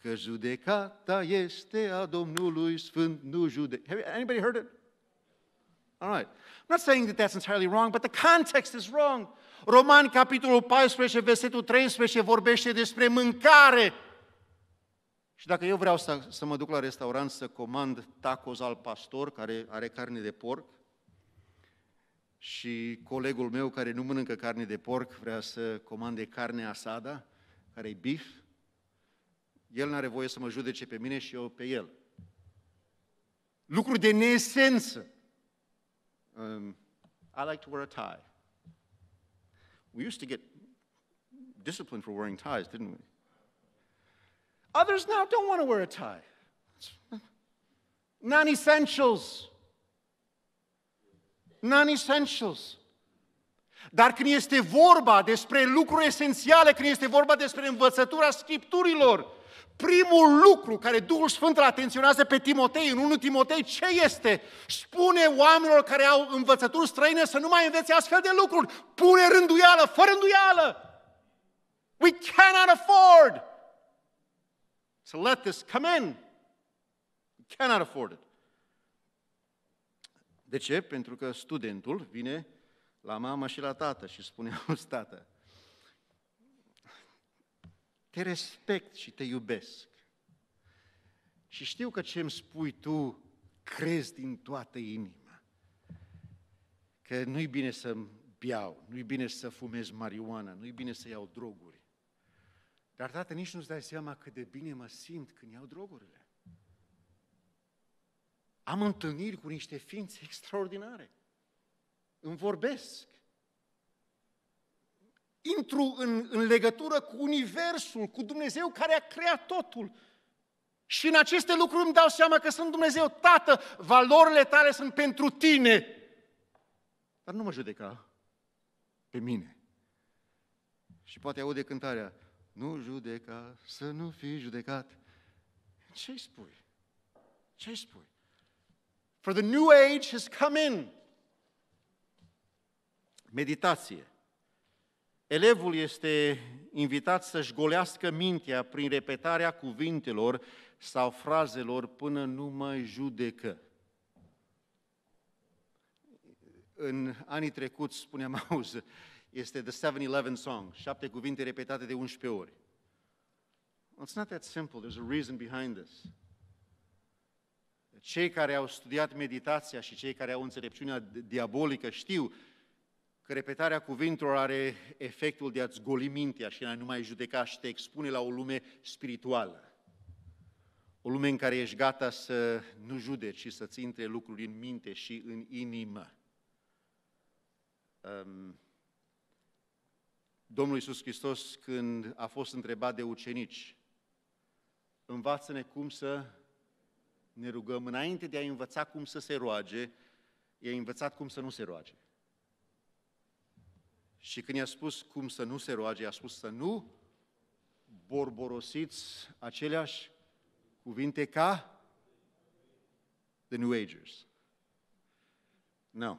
că judecata este a Domnului Sfânt, nu judec. Have anybody heard it? All right. I'm not saying that that's entirely wrong, but the context is wrong. Romani, capitolul 14, versetul 13, vorbește despre mâncare. Și dacă eu vreau să, să mă duc la restaurant să comand tacos al pastor, care are carne de porc, și colegul meu care nu mănâncă carne de porc vrea să comande carne asada, care e bif, el n-are voie să mă judece pe mine și eu pe el. Lucruri de neesență. Um, I like to wear a tie. We used to get disciplined for wearing ties, didn't we? Others now don't want to wear a tie. Non essentials non-essentials. Dar când este vorba despre lucruri esențiale, când este vorba despre învățătura Scripturilor, primul lucru care Duhul Sfânt îl atenționează pe Timotei, în 1 Timotei, ce este? Spune oamenilor care au învățături străine să nu mai învețe astfel de lucruri. Pune rânduială, fără rânduială. We cannot afford to let this come in. We cannot afford it. De ce? Pentru că studentul vine la mama și la tată și spune, auzi tată, te respect și te iubesc. Și știu că ce îmi spui tu crezi din toată inima. Că nu-i bine să biau, nu-i bine să fumez marijuana, nu-i bine să iau droguri. Dar, tată, nici nu-ți dai seama cât de bine mă simt când iau drogurile. Am întâlniri cu niște ființe extraordinare. Îmi vorbesc. Intru în, în legătură cu Universul, cu Dumnezeu care a creat totul. Și în aceste lucruri îmi dau seama că sunt Dumnezeu. Tată, valorile tale sunt pentru tine. Dar nu mă judeca pe mine. Și poate aude cântarea, nu judeca, să nu fii judecat. Ce-i spui? Ce-i spui? For the new age has come in. Meditație. Elevul este invitat să-și golească mintea prin repetarea cuvintelor sau frazelor până nu mai judecă. În anii trecuți, spuneam, auză, este The 7-Eleven Song, șapte cuvinte repetate de 11 ori. Well, it's not that simple, there's a reason behind this. Cei care au studiat meditația și cei care au înțelepciunea diabolică știu că repetarea cuvintelor are efectul de a-ți goli mintea și a nu mai judeca și te expune la o lume spirituală. O lume în care ești gata să nu judeci și să-ți intre lucruri în minte și în inimă. Um, Domnul Iisus Hristos, când a fost întrebat de ucenici, învață-ne cum să ne rugăm, înainte de a învăța cum să se roage, i-a învățat cum să nu se roage. Și când i-a spus cum să nu se roage, i-a spus să nu borborosiți aceleași cuvinte ca the New Agers. No,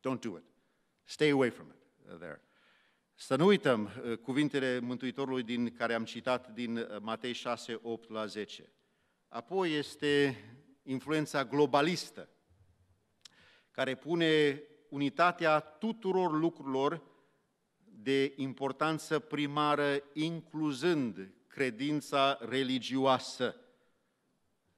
don't do it. Stay away from it uh, there. Să nu uităm uh, cuvintele Mântuitorului din care am citat din uh, Matei 6, 8 la 10. Apoi este influența globalistă, care pune unitatea tuturor lucrurilor de importanță primară, incluzând credința religioasă.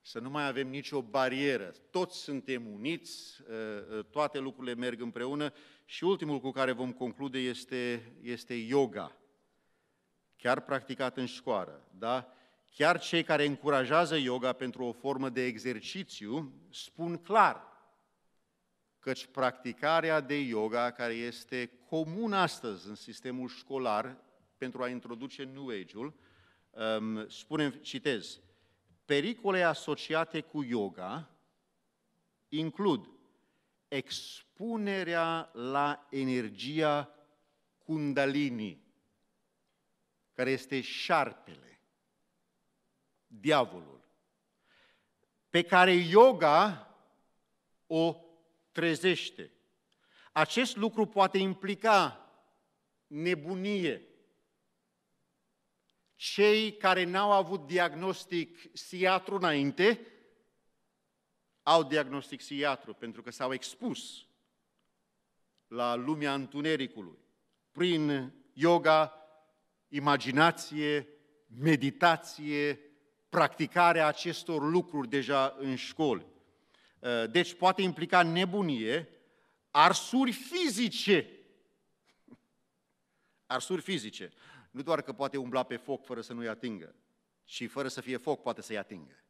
Să nu mai avem nicio barieră. Toți suntem uniți, ă, ă, toate lucrurile merg împreună și ultimul cu care vom conclude este, este yoga, chiar practicat în școală, da? Chiar cei care încurajează yoga pentru o formă de exercițiu spun clar căci practicarea de yoga, care este comun astăzi în sistemul școlar pentru a introduce New Age-ul, um, spune, citez, pericole asociate cu yoga includ expunerea la energia Kundalini, care este șarpele diavolul, pe care yoga o trezește. Acest lucru poate implica nebunie. Cei care n-au avut diagnostic siatru înainte, au diagnostic siatru pentru că s-au expus la lumea întunericului prin yoga, imaginație, meditație, practicarea acestor lucruri deja în școli. Ă, deci poate implica nebunie, arsuri fizice. Arsuri fizice. Nu doar că poate umbla pe foc fără să nu-i atingă, ci fără să fie foc poate să-i atingă.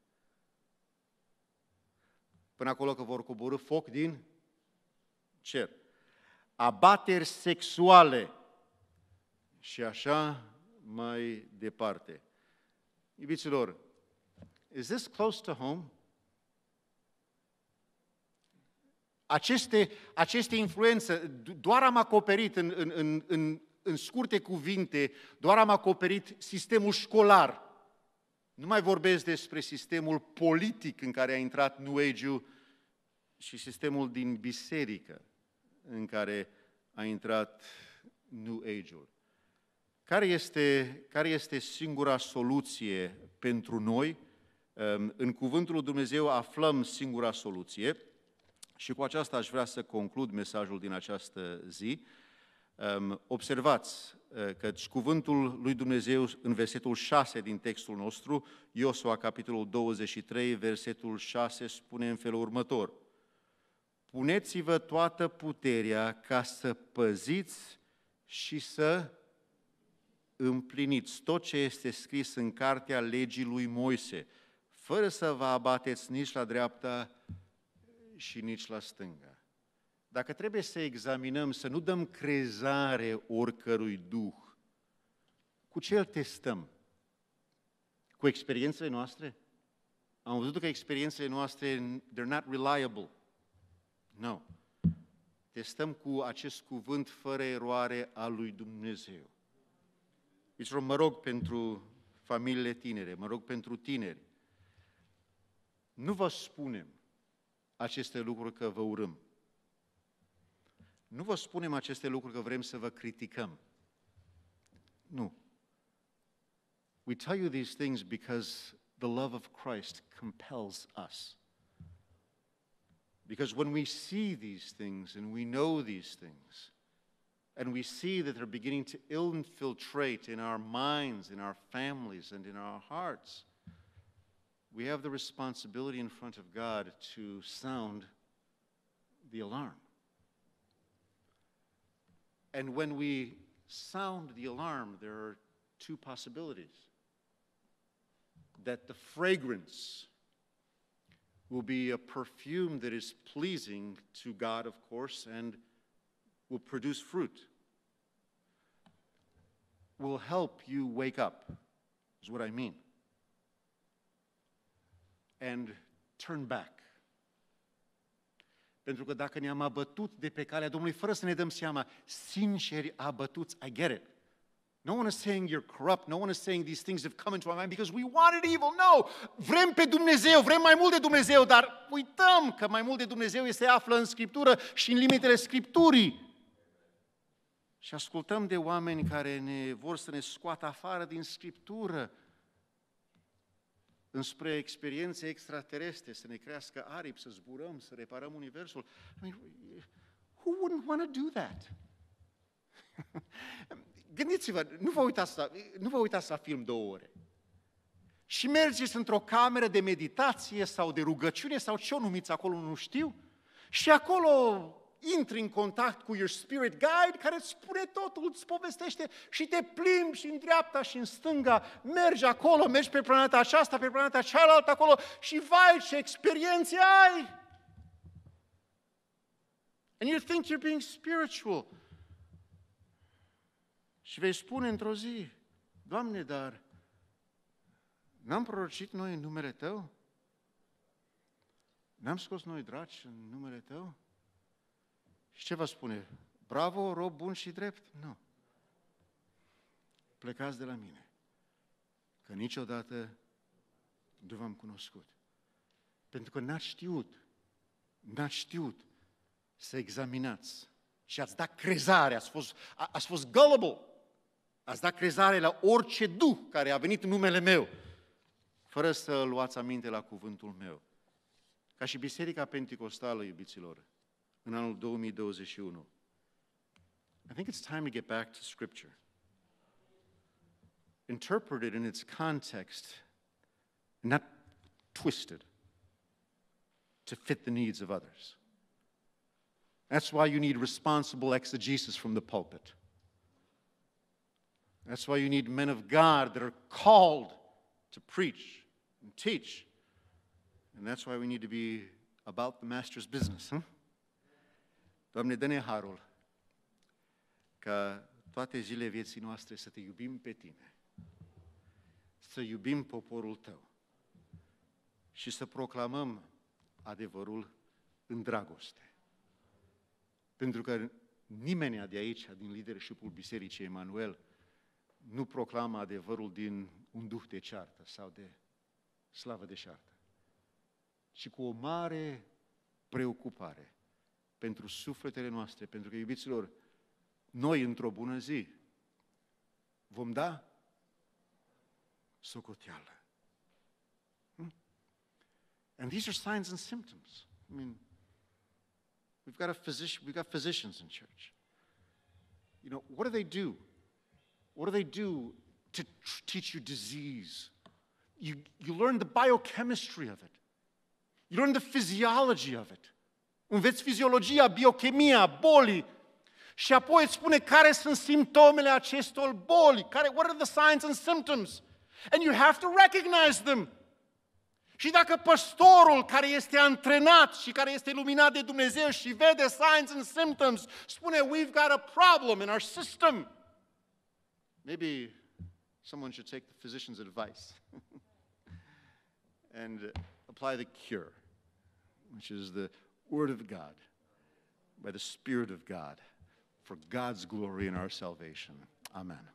Până acolo că vor coborâ foc din cer. Abateri sexuale și așa mai departe. Iubiților, Is this close to home? Aceste, aceste influențe, doar am acoperit în, în, în, în, în scurte cuvinte, doar am acoperit sistemul școlar. Nu mai vorbesc despre sistemul politic în care a intrat New age și sistemul din biserică în care a intrat New Age-ul. Care este, care este singura soluție pentru noi Ehm, în cuvântul lui Dumnezeu aflăm singura soluție și cu aceasta aș vrea să conclud mesajul din această zi. Ehm, observați eh, că cuvântul lui Dumnezeu în versetul 6 din textul nostru, Iosua, capitolul 23, versetul 6, spune în felul următor. Puneți-vă toată puterea ca să păziți și să împliniți tot ce este scris în cartea legii lui Moise – fără să vă abateți nici la dreapta și nici la stânga. Dacă trebuie să examinăm, să nu dăm crezare oricărui duh, cu ce îl testăm? Cu experiențele noastre? Am văzut că experiențele noastre, they're not reliable. No. Testăm cu acest cuvânt fără eroare a lui Dumnezeu. Deci mă rog pentru familiile tinere, mă rog pentru tineri, Nu vă spunem aceste lucruri că vă urâm. Nu vă spunem aceste lucruri că vrem să vă criticăm. Nu. We tell you these things because the love of Christ compels us. Because when we see these things and we know these things, and we see that they're beginning to infiltrate in our minds, in our families, and in our hearts, we have the responsibility in front of God to sound the alarm. And when we sound the alarm, there are two possibilities that the fragrance will be a perfume that is pleasing to God, of course, and will produce fruit, will help you wake up, is what I mean. and turn back. Pentru că dacă ne-am abătut de pe calea Domnului fără să ne dăm seama, sinceri abătuți, I get it. No one is saying you're corrupt. No one is saying these things have come into our mind because we wanted evil. No! Vrem pe Dumnezeu, vrem mai mult de Dumnezeu, dar uităm că mai mult de Dumnezeu este află în Scriptură și în limitele Scripturii. Și ascultăm de oameni care ne vor să ne scoată afară din Scriptură înspre experiențe extraterestre, să ne crească aripi, să zburăm, să reparăm Universul. I mean, who wouldn't want to do that? Gândiți-vă, nu vă, uitați la, nu vă uitați la film două ore. Și mergeți într-o cameră de meditație sau de rugăciune sau ce o numiți acolo, nu știu. Și acolo intri în contact cu your spirit guide care îți spune totul, îți povestește și te plimbi și în dreapta și în stânga, mergi acolo, mergi pe planeta aceasta, pe planeta cealaltă acolo și vai ce experiențe ai! And you think you're being spiritual. Și vei spune într-o zi, Doamne, dar n-am prorocit noi în numele Tău? N-am scos noi draci în numele Tău? Și ce vă spune? Bravo, rob bun și drept? Nu. Plecați de la mine. Că niciodată nu v-am cunoscut. Pentru că n-ați știut, n-ați știut să examinați. Și ați dat crezare, ați fost, a, ați fost gullible. Ați dat crezare la orice duh care a venit în numele meu, fără să luați aminte la cuvântul meu. Ca și Biserica Pentecostală, iubiților, în anul 2021. I think it's time to get back to Scripture. Interpreted in its context, not twisted to fit the needs of others. That's why you need responsible exegesis from the pulpit. That's why you need men of God that are called to preach and teach. And that's why we need to be about the master's business, huh? Doamne, dă-ne harul ca toate zilele vieții noastre să te iubim pe tine, să iubim poporul tău și să proclamăm adevărul în dragoste. Pentru că nimeni de aici, din leadershipul Bisericii Emanuel, nu proclamă adevărul din un duh de ceartă sau de slavă de șartă, ci cu o mare preocupare pentru sufletele noastre, pentru că, iubiților, noi într-o bună zi vom da socoteală. Hmm? And these are signs and symptoms. I mean, we've got a we've got physicians in church. You know, what do they do? What do they do to tr- teach you disease? You, you learn the biochemistry of it. You learn the physiology of it. Înveți fiziologia, biochemia, bolii. Și apoi îți spune care sunt simptomele acestor boli, care, what are the signs and symptoms? And you have to recognize them. Și dacă păstorul care este antrenat și care este iluminat de Dumnezeu și vede signs and symptoms, spune, we've got a problem in our system. Maybe someone should take the physician's advice and apply the cure, which is the Word of God, by the Spirit of God, for God's glory and our salvation. Amen.